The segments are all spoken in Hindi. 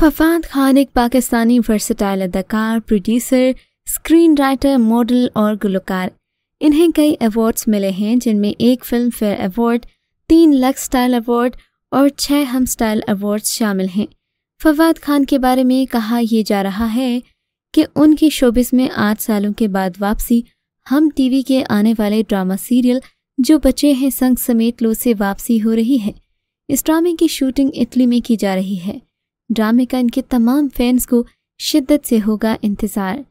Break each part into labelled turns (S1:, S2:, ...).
S1: फवाद खान एक पाकिस्तानी वर्सटाइल अदाकार प्रोड्यूसर स्क्रीन राइटर मॉडल और गुलकार इन्हें कई अवार्ड्स मिले हैं जिनमें एक फिल्म फेयर अवार्ड तीन लक स्टाइल अवार्ड और छः हम स्टाइल अवार्ड शामिल हैं फवाद खान के बारे में कहा यह जा रहा है कि उनकी शोबिस में आठ सालों के बाद वापसी हम टीवी के आने वाले ड्रामा सीरियल जो बचे हैं संग समेत लो से वापसी हो रही है इस ड्रामे की शूटिंग इटली में की जा रही है ड्रामे का इनके तमाम फैंस को शिद्दत से होगा इंतज़ार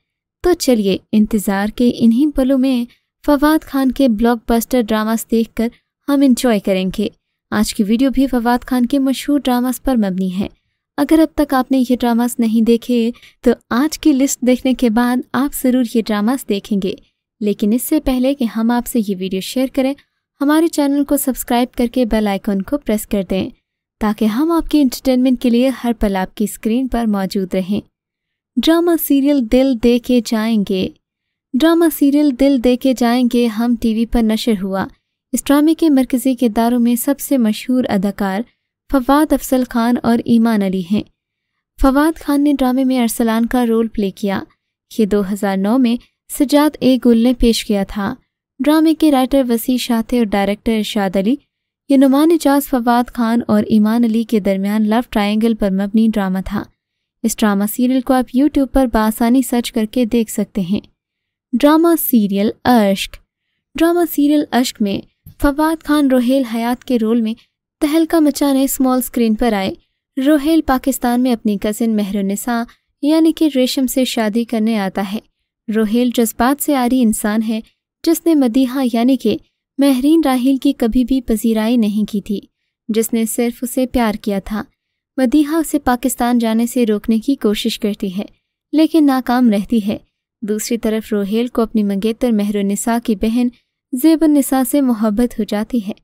S1: तो चलिए इंतज़ार के इन्हीं पलों में फवाद खान के ब्लॉकबस्टर ड्रामास देखकर हम इंजॉय करेंगे आज की वीडियो भी फवाद खान के मशहूर ड्रामास पर मबनी है अगर अब तक आपने ये ड्रामास नहीं देखे तो आज की लिस्ट देखने के बाद आप ज़रूर ये ड्रामास देखेंगे लेकिन इससे पहले कि हम आपसे ये वीडियो शेयर करें हमारे चैनल को सब्सक्राइब करके बेल आइकॉन को प्रेस कर दें ताकि हम आपके एंटरटेनमेंट के लिए हर पल आपकी स्क्रीन पर मौजूद रहें ड्रामा सीरियल दिल दे के जाएंगे ड्रामा सीरियल दिल दे के जाएंगे हम टीवी पर नशर हुआ इस ड्रामे के मरकज़ी किरदारों में सबसे मशहूर अदाकार फवाद अफसल खान और ईमान अली हैं फवाद खान ने ड्रामे में अरसलान का रोल प्ले किया ये 2009 में सजाद ए गुल ने पेश किया था ड्रामे के राइटर वसी शाह थे और डायरेक्टर इर्शाद अली ये नुमान एजाज फवाद खान और ईमान अली के दरमियान लव ट्रायंगल पर मबनी ड्रामा था इस ड्रामा सीरियल को आप यूट्यूब पर बासानी सर्च करके देख सकते हैं drama serial Ashk drama serial Ashk में फवाद खान रोहेल हयात के रोल में तहलका मचाने स्मॉल स्क्रीन पर आए रोहेल पाकिस्तान में अपनी कज़िन मेहरुनिसा यानी कि रेशम से शादी करने आता है रोहेल जज्बात से आरी इंसान है जिसने मदीहा यानी कि महरीन राहिल की कभी भी पसीराई नहीं की थी जिसने सिर्फ उसे प्यार किया था मदीहा उसे पाकिस्तान जाने से रोकने की कोशिश करती है लेकिन नाकाम रहती है दूसरी तरफ रोहेल को अपनी मंगेतर मेहरुनिसा की बहन निसा से मोहब्बत हो जाती है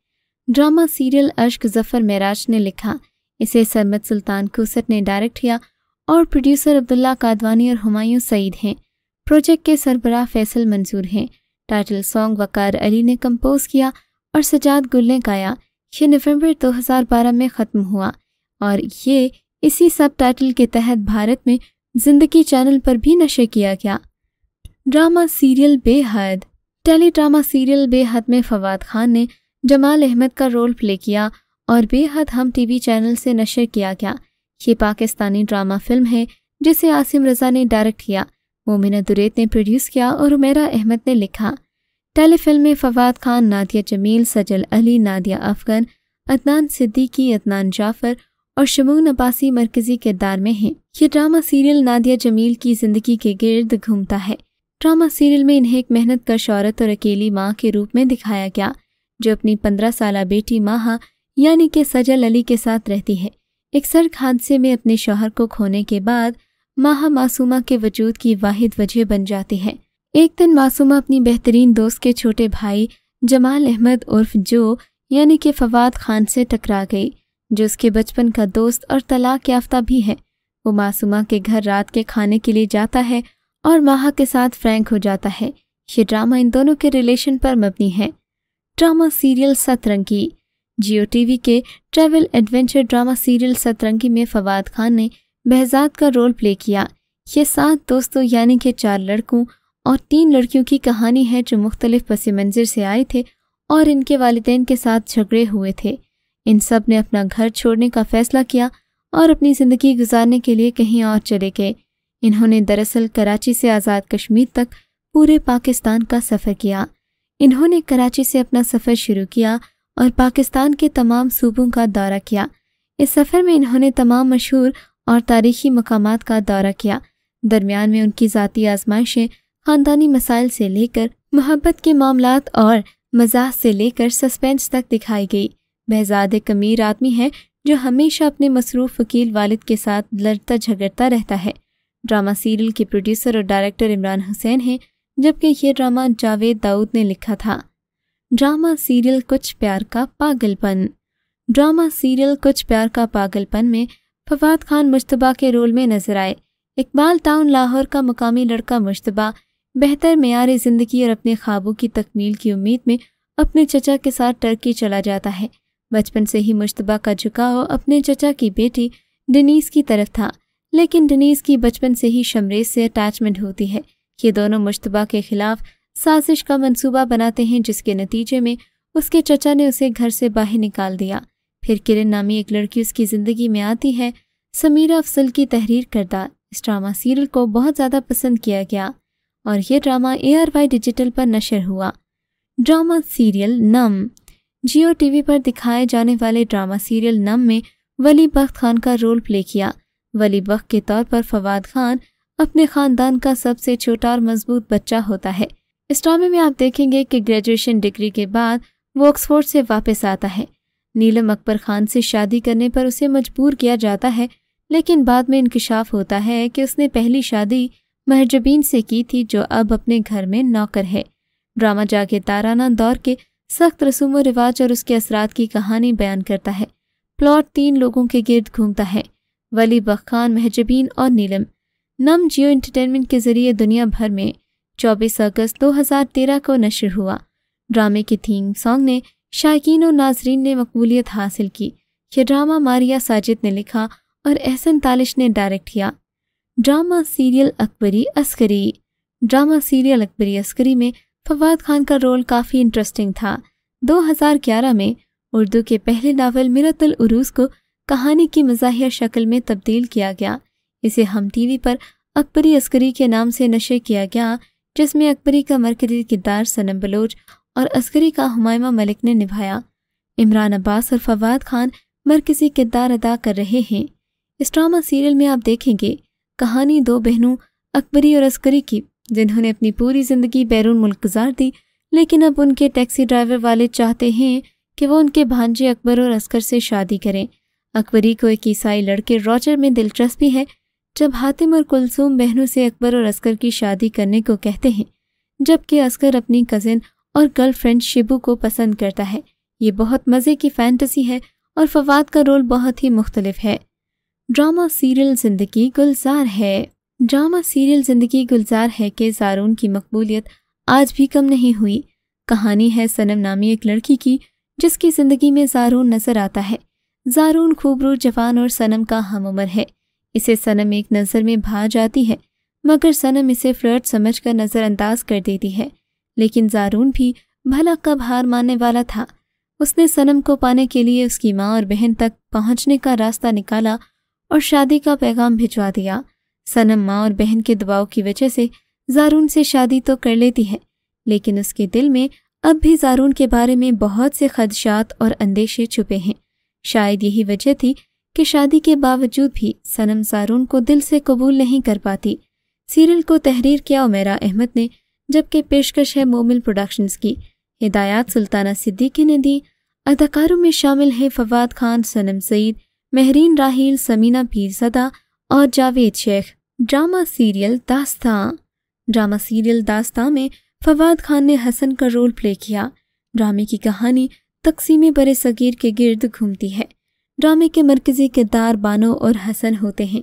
S1: ड्रामा सीरियल अश्क जफर मेराज ने लिखा इसे सरमद सुल्तान कुसत ने डायरेक्ट किया और प्रोड्यूसर अब्दुल्ला कादवानी और हुमायूं सईद हैं प्रोजेक्ट के सरबराह फैसल मंजूर हैं टाइटल सॉन्ग वकार अली ने कंपोज किया और सजाद गुल ने गाया ये नवंबर 2012 में ख़त्म हुआ और ये इसी सब टाइटल के तहत भारत में जिंदगी चैनल पर भी नशे किया गया drama serial Behadd tele drama serial Behadd में फवाद खान ने जमाल अहमद का रोल प्ले किया और बेहद हम टीवी चैनल से नशे किया गया ये पाकिस्तानी ड्रामा फिल्म है जिसे आसिम रजा ने डायरेक्ट किया मोमिना दुरेत ने प्रोड्यूस किया और उमेरा अहमद ने लिखा टेलीफिल्म में फवाद खान नादिया जमील सजल अली नादिया अफगन अदनान सिद्दीकी अदनान जाफ़र और शमून अब्बासी मरकजी किरदार में हैं ये ड्रामा सीरियल नादिया जमील की ज़िंदगी के गिर्द घूमता है ड्रामा सीरियल में इन्हें एक मेहनत कर शौरत और अकेली माँ के रूप में दिखाया गया जो अपनी पंद्रह साल बेटी माहा यानी के सजल अली के साथ रहती है एक सड़क हादसे में अपने शोहर को खोने के बाद माह मासूमा के वजूद की वाहिद वजह बन जाती है एक दिन मासूमा अपनी बेहतरीन दोस्त के छोटे भाई जमाल अहमद उर्फ जो यानी कि फवाद खान से टकरा गई जो उसके बचपन का दोस्त और तलाक याफ्ता भी है वो मासूमा के घर रात के खाने के लिए जाता है और माहा के साथ फ्रैंक हो जाता है ये ड्रामा इन दोनों के रिलेशन पर मबनी है drama serial Satrangi Geo TV के travel adventure drama serial Satrangi में फवाद खान ने बहजाद का रोल प्ले किया ये सात दोस्तों यानी कि चार लड़कों और तीन लड़कियों की कहानी है जो मुख्तलिफ पस मंज़र से आए थे और इनके वालदेन के साथ झगड़े हुए थे इन सब ने अपना घर छोड़ने का फ़ैसला किया और अपनी ज़िंदगी गुजारने के लिए कहीं और चले गए इन्होंने दरअसल कराची से आज़ाद कश्मीर तक पूरे पाकिस्तान का सफ़र किया इन्होंने कराची से अपना सफ़र शुरू किया और पाकिस्तान के तमाम सूबों का दौरा किया इस सफ़र में इन्होंने तमाम मशहूर और तारीखी मकाम का दौरा किया दरमियान में उनकी ज़ाती आजमाइशें ख़ानदानी मसाइल से लेकर मोहब्बत के मामला और मजाक से लेकर सस्पेंस तक दिखाई गई बहजाद एक अमीर आदमी है जो हमेशा अपने मसरूफ वकील वालिद के साथ लड़ता झगड़ता रहता है ड्रामा सीरियल के प्रोड्यूसर और डायरेक्टर इमरान हुसैन हैं जबकि यह ड्रामा जावेद दाऊद ने लिखा था ड्रामा सीरियल कुछ प्यार का पागलपन ड्रामा सीरियल कुछ प्यार का पागलपन में फवाद खान मुशतबा के रोल में नजर आए इकबाल टाउन लाहौर का मकामी लड़का मुशतबा बेहतर मैार ज़िंदगी और अपने ख्वाबों की तकमील की उम्मीद में अपने चचा के साथ टर्की चला जाता है बचपन से ही मुशतबा का झुकाव अपने चचा की बेटी डनीस की तरफ था लेकिन डनीस की बचपन से ही शमरेज से अटैचमेंट होती है ये दोनों मुशतबा के खिलाफ साजिश का मंसूबा बनाते हैं जिसके नतीजे में उसके चचा ने उसे घर से बाहर निकाल दिया फिर किरण नामी एक लड़की उसकी ज़िंदगी में आती है समीरा अफसल की तहरीर करदा इस ड्रामा सीरियल को बहुत ज़्यादा पसंद किया गया और यह drama A R Y digital पर नशर हुआ drama serial Numm Geo TV पर दिखाए जाने वाले ड्रामा सीरियल नम में वली बख्त खान का रोल प्ले किया वली बख्त के तौर पर फवाद खान अपने ख़ानदान का सबसे छोटा और मजबूत बच्चा होता है इस ड्रामे में आप देखेंगे कि ग्रेजुएशन डिग्री के बाद वो ऑक्सफोर्ड से वापस आता है नीलम अकबर खान से शादी करने पर उसे मजबूर किया जाता है लेकिन बाद में इंकशाफ होता है कि उसने पहली शादी महजबीन से की थी जो अब अपने घर में नौकर है ड्रामा जाके ताराना दौर के सख्त रसूम रिवाज और उसके असरात की कहानी बयान करता है प्लॉट तीन लोगों के गिर्द घूमता है वली बखान महजबीन और नीलम नम जियो इंटरटेनमेंट के जरिए दुनिया भर में 24 अगस्त 2013 को नशर हुआ ड्रामे के थीम सॉन्ग ने शायकीन और नाजरीन ने मकबूलियत हासिल की यह ड्रामा मारिया साजिद ने लिखा और एहसन तालिश ने डायरेक्ट किया drama serial Akbari Asghari drama serial Akbari Asghari में फवाद खान का रोल काफ़ी इंटरेस्टिंग था 2011 में उर्दू के पहले नावल मिरतल उरूस को कहानी की मजाहिया शक्ल में तब्दील किया गया इसे हम टीवी पर अकबरी अस्करी के नाम से नशे किया गया जिसमें अकबरी का मरकजी किरदार सनम बलोच और अस्करी का हमायमा मलिक ने निभाया इमरान अब्बास और फवाद खान मरकजी किरदार अदा कर रहे हैं इस ड्रामा सीरियल में आप देखेंगे कहानी दो बहनों अकबरी और अस्करी की जिन्होंने अपनी पूरी ज़िंदगी बैरून मुल्क गुजार दी लेकिन अब उनके टैक्सी ड्राइवर वाले चाहते हैं कि वो उनके भांजे अकबर और अस्कर से शादी करें अकबरी को एक ईसाई लड़के रॉजर में दिलचस्पी है जब हातिम और कुलसूम बहनों से अकबर और अस्कर की शादी करने को कहते हैं जबकि अस्कर अपनी कज़िन और गर्लफ्रेंड शिबू को पसंद करता है ये बहुत मज़े की फैंटेसी है और फवाद का रोल बहुत ही मुख्तलिफ है ड्रामा सीरियल ज़िंदगी गुलजार है ड्रामा सीरियल ज़िंदगी गुलजार है के जारून की मकबूलियत आज भी कम नहीं हुई कहानी है सनम नामी एक लड़की की जिसकी ज़िंदगी में जारून नज़र आता है जारून खूबरू जवान और सनम का हम उम्र है इसे सनम एक नज़र में भा जाती है मगर सनम इसे फ्लर्ट समझ कर नज़रअंदाज कर देती है लेकिन जारून भी भला कब हार मानने वाला था उसने सनम को पाने के लिए उसकी माँ और बहन तक पहुँचने का रास्ता निकाला और शादी का पैगाम भिजवा दिया सनम माँ और बहन के दबाव की वजह से जारून से शादी तो कर लेती है लेकिन उसके दिल में अब भी जारून के बारे में बहुत से खदशात और अंदेशे छुपे हैं शायद यही वजह थी कि शादी के बावजूद भी सनम जारून को दिल से कबूल नहीं कर पाती सीरियल को तहरीर किया उमेरा अहमद ने जबकि पेशकश है मोमिल प्रोडक्शंस की हिदायत सुल्ताना सिद्दीकी ने दी अदाकारों में शामिल हैं फवाद खान सनम सईद महरीन राहील समीना पीरसदा और Javed Sheikh drama serial Dastaan drama serial Dastaan में फवाद खान ने हसन का रोल प्ले किया ड्रामे की कहानी तकसीम बरे सगीर के गिर्द घूमती है ड्रामे के मरकजी किरदार बानो और हसन होते हैं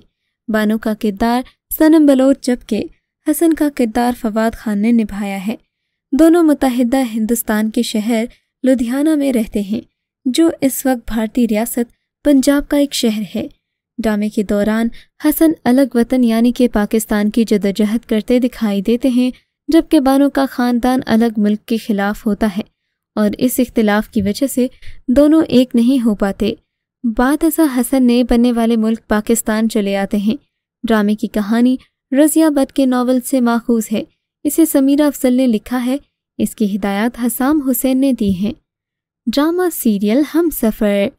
S1: बानो का किरदार सनम बलोच जबकि हसन का किरदार फवाद खान ने निभाया है दोनों मुतहदा हिंदुस्तान के शहर लुधियाना में रहते हैं जो इस वक्त भारतीय रियासत पंजाब का एक शहर है ड्रामे के दौरान हसन अलग वतन यानी कि पाकिस्तान की जदोजहद करते दिखाई देते हैं जबकि बानो का ख़ानदान अलग मुल्क के खिलाफ होता है और इस इख्तलाफ की वजह से दोनों एक नहीं हो पाते बाद ऐसा हसन नए बनने वाले मुल्क पाकिस्तान चले आते हैं ड्रामे की कहानी रजिया बद के नावल से माखूज है इसे समीरा अफजल ने लिखा है इसकी हिदायत हसाम हुसैन ने दी है ड्रामा सीरियल हम सफ़र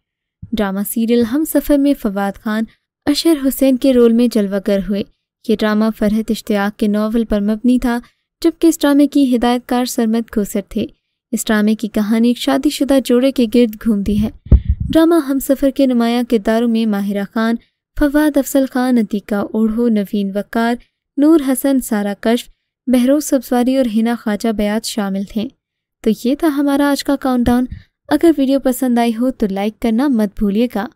S1: ड्रामा सीरियल हम सफ़र में फवाद खान अशर हुसैन के रोल में जलवागर हुए ये ड्रामा फरहत इश्तियाक के नावल पर मबनी था जबकि इस ड्रामे की हिदायतकार सरमद कोसर थे इस ड्रामे की कहानी एक शादीशुदा जोड़े के गिर्द घूमती है ड्रामा हम सफ़र के नुमाया किरदारों में माहिरा खान फवाद अफसल खान अतीका ओढ़ो नवीन वकार नूर हसन सारा कश्फ बहरोज सब्सवारी और हिना ख्वाजा बयात शामिल थे तो ये था हमारा आज का काउंटडाउन अगर वीडियो पसंद आई हो तो लाइक करना मत भूलिएगा